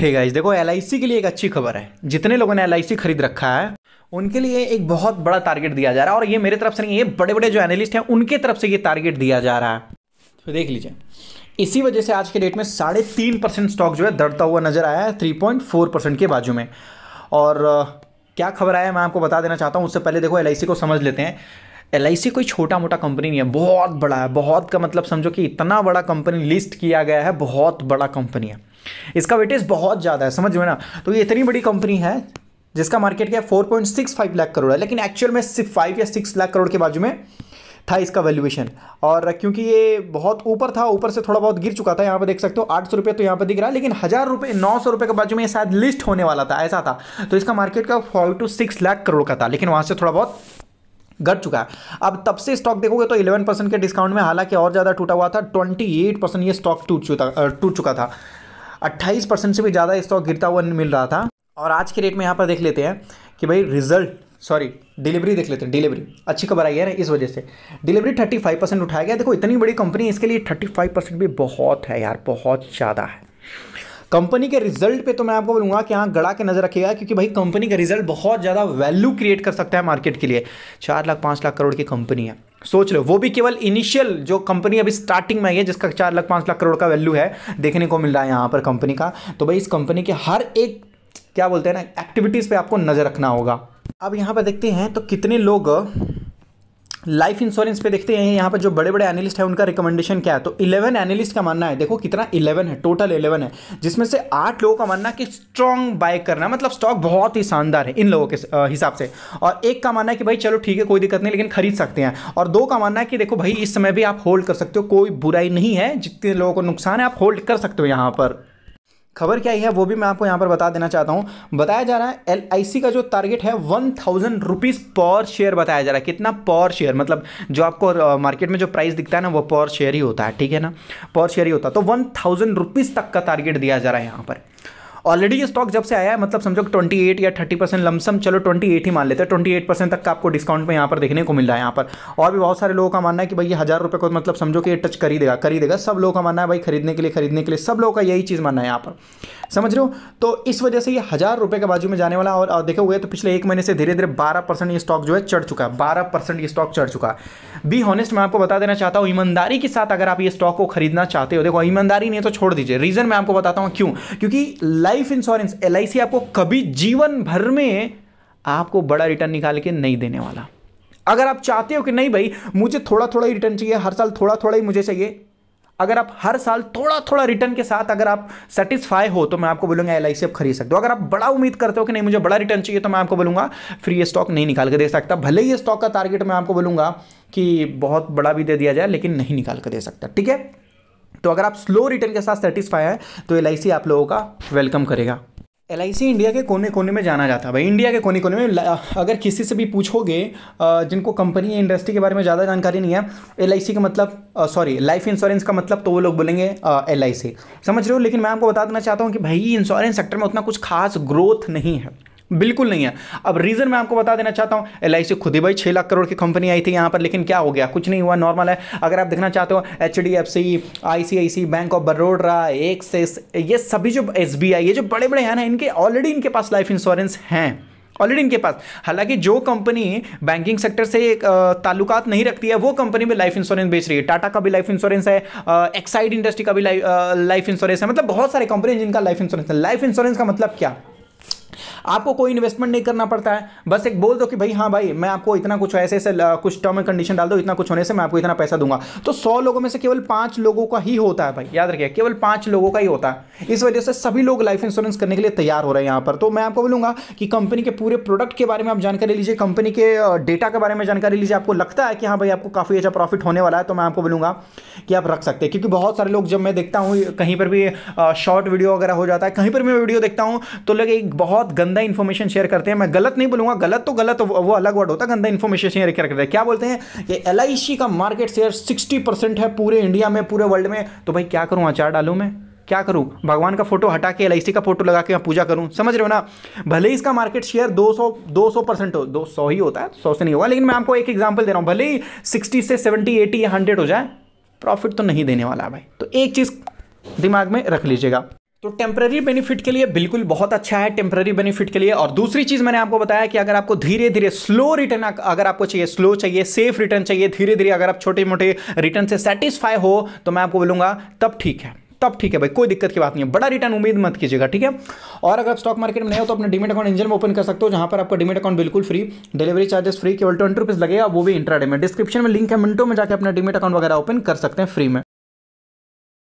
हे hey guys देखो L के लिए एक अच्छी खबर है जितने लोगों ने एल खरीद रखा है उनके लिए एक बहुत बड़ा टारगेट दिया जा रहा है और ये मेरे तरफ से नहीं ये बड़े बड़े जो एनालिस्ट हैं उनके तरफ से ये टारगेट दिया जा रहा है तो देख लीजिए इसी वजह से आज के डेट में साढ़े तीन परसेंट स्टॉक जो है दड़ता हुआ नजर आया है थ्री पॉइंट फोर परसेंट के बाजू में और क्या खबर आया मैं आपको बता देना चाहता हूँ उससे पहले देखो एल को समझ लेते हैं एल कोई छोटा मोटा कंपनी नहीं है बहुत बड़ा है बहुत का मतलब समझो कि इतना बड़ा कंपनी लिस्ट किया गया है बहुत बड़ा कंपनी है इसका वेटेज बहुत ज़्यादा है समझ में ना तो ये इतनी बड़ी कंपनी है जिसका मार्केट क्या four point six five lakh crore है लेकिन एक्चुअल में सिर्फ फाइव या सिक्स लाख करोड़ के बाजू में था इसका वैल्यूएशन और क्योंकि ये बहुत ऊपर था ऊपर से थोड़ा बहुत गिर चुका था यहाँ पर देख सकते हो आठ सौ रुपये तो यहाँ पर दिख रहा है लेकिन हज़ार रुपये नौ सौ रुपये के बाजू में ये शायद लिस्ट होने वाला था ऐसा था तो इसका मार्केट का five to six lakh crore का था लेकिन वहाँ से थोड़ा बहुत घट चुका है अब तब से स्टॉक देखोगे तो 11 परसेंट के डिस्काउंट में हालांकि और ज़्यादा टूटा हुआ था 28 परसेंट ये स्टॉक टूट चुका टूट चुका था 28 परसेंट से भी ज़्यादा स्टॉक गिरता हुआ मिल रहा था और आज के रेट में यहाँ पर देख लेते हैं कि भाई रिजल्ट सॉरी डिलीवरी देख लेते हैं डिलीवरी अच्छी खबर आई है ना इस वजह से डिलीवरी थर्टी फाइव परसेंट उठाया गया देखो इतनी बड़ी कंपनी इसके लिए थर्टी फाइव परसेंट भी बहुत है यार बहुत ज़्यादा है कंपनी के रिजल्ट पे तो मैं आपको बोलूंगा कि हाँ गड़ा के नजर रखेगा क्योंकि भाई कंपनी का रिजल्ट बहुत ज़्यादा वैल्यू क्रिएट कर सकता है मार्केट के लिए चार लाख पाँच लाख करोड़ की कंपनी है सोच लो वो भी केवल इनिशियल जो कंपनी अभी स्टार्टिंग में आई है जिसका चार लाख पाँच लाख करोड़ का वैल्यू है देखने को मिल रहा है यहाँ पर कंपनी का तो भाई इस कंपनी के हर एक क्या बोलते हैं ना एक्टिविटीज़ पे आपको नज़र रखना होगा अब यहाँ पर देखते हैं तो कितने लोग लाइफ इंश्योरेंस पे देखते हैं यहाँ पर जो बड़े बड़े एनालिस्ट हैं उनका रिकमेंडेशन क्या है तो 11 एनालिस्ट का मानना है देखो कितना 11 है टोटल 11 है जिसमें से आठ लोगों का मानना है कि स्ट्रॉन्ग बाय करना मतलब स्टॉक बहुत ही शानदार है इन लोगों के हिसाब से और एक का मानना है कि भाई चलो ठीक है कोई दिक्कत नहीं लेकिन खरीद सकते हैं और दो का मानना है कि देखो भाई इस समय भी आप होल्ड कर सकते हो कोई बुराई नहीं है जितने लोगों को नुकसान है आप होल्ड कर सकते हो यहाँ पर खबर क्या है वो भी मैं आपको यहाँ पर बता देना चाहता हूँ बताया जा रहा है एल का जो टारगेट है one thousand rupees per share बताया जा रहा है कितना पर शेयर मतलब जो आपको मार्केट में जो प्राइस दिखता है ना वो पर शेयर ही होता है ठीक है ना पर शेयर ही होता है तो वन थाउजेंड रुपीज़ तक का टारगेट दिया जा रहा है यहाँ पर ऑलरेडी ये स्टॉक जब से आया है मतलब समझो 28 या 30 परसेंट लमसम चलो 28 ही मान लेते हैं 28 परसेंट तक का आपको डिस्काउंट में यहाँ पर देखने को मिल रहा है यहाँ पर और भी बहुत सारे लोगों का मानना है कि भाई ये हज़ार रुपये को मतलब समझो कि ये टच कर ही देगा कर ही देगा सब लोगों का मानना है भाई खरीदने के लिए खरीदने के लिए सब लोगों का यही चीज़ मानना है यहाँ पर समझ रहे हो तो इस वजह से ये हज़ार रुपये के बाजू में जाने वाला और, देखे हुए तो पिछले एक महीने से धीरे धीरे बारह ये स्टॉक जो है चढ़ चुका है बारह ये स्टॉक चढ़ चुका है बी हॉनेस्ट मैं आपको बता देना चाहता हूँ ईमानदारी के साथ अगर आप ये स्टॉक को खरीदना चाहते हो देखो ईमानदारी नहीं तो छोड़ दीजिए रीज़न मैं आपको बताता हूँ क्यों क्योंकि लाइफ लाइफ इंश्योरेंस एल आपको कभी जीवन भर में आपको बड़ा रिटर्न निकाल के नहीं देने वाला अगर आप चाहते हो कि नहीं भाई मुझे थोड़ा थोड़ा ही रिटर्न चाहिए हर साल थोड़ा थोड़ा ही मुझे चाहिए अगर आप हर साल थोड़ा थोड़ा रिटर्न के साथ अगर आप सेटिस्फाई हो तो मैं आपको बोलूंगा एल आप खरीद सकते हो अगर आप बड़ा उम्मीद करते हो कि नहीं मुझे बड़ा रिटर्न चाहिए तो मैं आपको बोलूंगा फ्री स्टॉक नहीं निकाल के दे सकता भले ही स्टॉक का टारगेट मैं आपको बोलूंगा कि बहुत बड़ा भी दे दिया जाए लेकिन नहीं निकाल के दे सकता ठीक है तो अगर आप स्लो रिटर्न के साथ सेटिस्फाई हैं तो एल आप लोगों का वेलकम करेगा एल इंडिया के कोने कोने में जाना जाता है भाई इंडिया के कोने कोने में अगर किसी से भी पूछोगे जिनको कंपनी या इंडस्ट्री के बारे में ज़्यादा जानकारी नहीं है एल का मतलब सॉरी लाइफ इंश्योरेंस का मतलब तो वो लोग बोलेंगे एल समझ रहे हो लेकिन मैं आपको बता देना चाहता हूँ कि भाई इंश्योरेंस सेक्टर में उतना कुछ खास ग्रोथ नहीं है बिल्कुल नहीं है अब रीज़न मैं आपको बता देना चाहता हूं एल खुद ही भाई छह लाख करोड़ की कंपनी आई थी यहां पर लेकिन क्या हो गया कुछ नहीं हुआ नॉर्मल है अगर आप देखना चाहते हो H D F C I C I C bank of बड़ोडरा एक्सेस ये सभी जो एस बी आई ये जो बड़े बड़े हैं ना इनके ऑलरेडी इनके पास लाइफ इंश्योरेंस हैं ऑलरेडी इनके पास हालांकि जो कंपनी बैंकिंग सेक्टर से ताल्लुकात नहीं रखती है वो कंपनी में लाइफ इंश्योरेंस बेच रही है टाटा का भी लाइफ इंश्योरेंस है एक्साइड इंडस्ट्री का भी लाइफ इंश्योरेंस है मतलब बहुत सारे कंपनी जिनका लाइफ इंश्योरेंस है लाइफ इंश्योरेंस का मतलब क्या आपको कोई इन्वेस्टमेंट नहीं करना पड़ता है बस एक बोल दो कि भाई हाँ भाई मैं आपको इतना कुछ ऐसे ऐसे कुछ टर्म एंड कंडीशन डाल दो इतना कुछ होने से मैं आपको इतना पैसा दूंगा तो सौ लोगों में से केवल पांच लोगों का ही होता है भाई याद रखिए केवल पांच लोगों का ही होता है इस वजह से सभी लोग लाइफ इंश्योरेंस करने के लिए तैयार हो रहे हैं यहाँ पर तो मैं आपको बोलूंगा कि कंपनी के पूरे प्रोडक्ट के बारे में आप जानकारी लीजिए कंपनी के डेटा के बारे में जानकारी लीजिए आपको लगता है कि हाँ भाई आपको काफ़ी अच्छा प्रॉफिट होने वाला है तो मैं आपको बोलूँगा कि आप रख सकते हैं क्योंकि बहुत सारे लोग जब मैं देखता हूँ कहीं पर भी शॉर्ट वीडियो वगैरह हो जाता है कहीं पर भी मैं वीडियो देखता हूँ तो लगे बहुत गंदा गंदा इन्फॉर्मेशन शेयर करते हैं मैं गलत नहीं बोलूंगा गलत तो गलत वो अलग वर्ड होता है गंदा इन्फॉर्मेशन शेयर करते हैं क्या बोलते हैं कि एल का मार्केट शेयर सिक्सटी है पूरे इंडिया में पूरे वर्ल्ड में तो भाई क्या करूँ अचार डालू मैं क्या करूं भगवान का फोटो हटा के एल का फोटो लगा के मैं पूजा करूं समझ रहे हो ना भले ही इसका मार्केट शेयर 200 200 परसेंट हो दो सौ ही होता है सौ से नहीं होगा लेकिन मैं आपको एक एग्जांपल दे रहा हूं भले ही 60 से 70 80 या 100 हो जाए प्रॉफिट तो नहीं देने वाला भाई तो एक चीज़ दिमाग में रख लीजिएगा तो टेम्प्ररी बेनिफिट के लिए बिल्कुल बहुत अच्छा है टेम्प्ररी बेनिफिट के लिए और दूसरी चीज़ मैंने आपको बताया कि अगर आपको धीरे धीरे स्लो रिटर्न अगर आपको चाहिए स्लो चाहिए सेफ रिटर्न चाहिए धीरे धीरे अगर आप छोटे मोटे रिटर्न से सेटिस्फाई हो तो मैं आपको बोलूँगा तब ठीक है तब ठीक है भाई कोई दिक्कत की बात नहीं है बड़ा रिटर्न उम्मीद मत कीजिएगा ठीक है और अगर आप स्टॉक मार्केट में नहीं हो तो अपने डिमेट अकाउंट इंजन में ओपन कर सकते हो जहां पर आपका डिमेट अकाउंट बिल्कुल फ्री डिलीवरी चार्जेस फ्री केवल ट्वेंटी रुपीज़ लगेगा वो भी इंट्राडे में डिस्क्रिप्शन में लिंक है मिनटों में जाकर अपना डिमेट अकाउंट वगैरह ओपन कर सकते हैं फ्री में